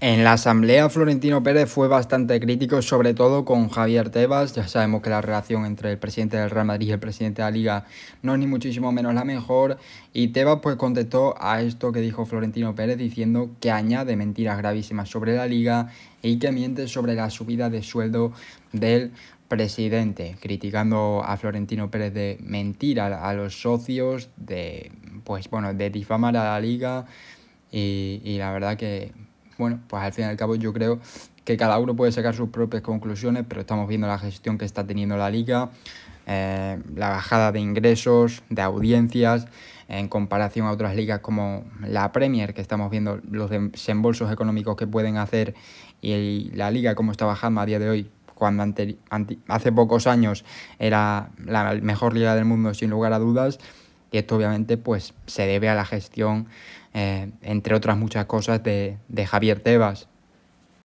En la asamblea Florentino Pérez fue bastante crítico, sobre todo con Javier Tebas. Ya sabemos que la relación entre el presidente del Real Madrid y el presidente de la Liga no es ni muchísimo menos la mejor. Y Tebas pues contestó a esto que dijo Florentino Pérez diciendo que añade mentiras gravísimas sobre la Liga y que miente sobre la subida de sueldo del presidente, criticando a Florentino Pérez de mentir a, los socios, de pues bueno, de difamar a la Liga. y, y la verdad que bueno, pues al fin y al cabo yo creo que cada uno puede sacar sus propias conclusiones, pero estamos viendo la gestión que está teniendo la liga, eh, la bajada de ingresos, de audiencias, en comparación a otras ligas como la Premier, que estamos viendo los desembolsos económicos que pueden hacer y la liga como está bajando a día de hoy, cuando hace pocos años era la mejor liga del mundo sin lugar a dudas. Y esto obviamente pues, se debe a la gestión, eh, entre otras muchas cosas, de, de Javier Tebas,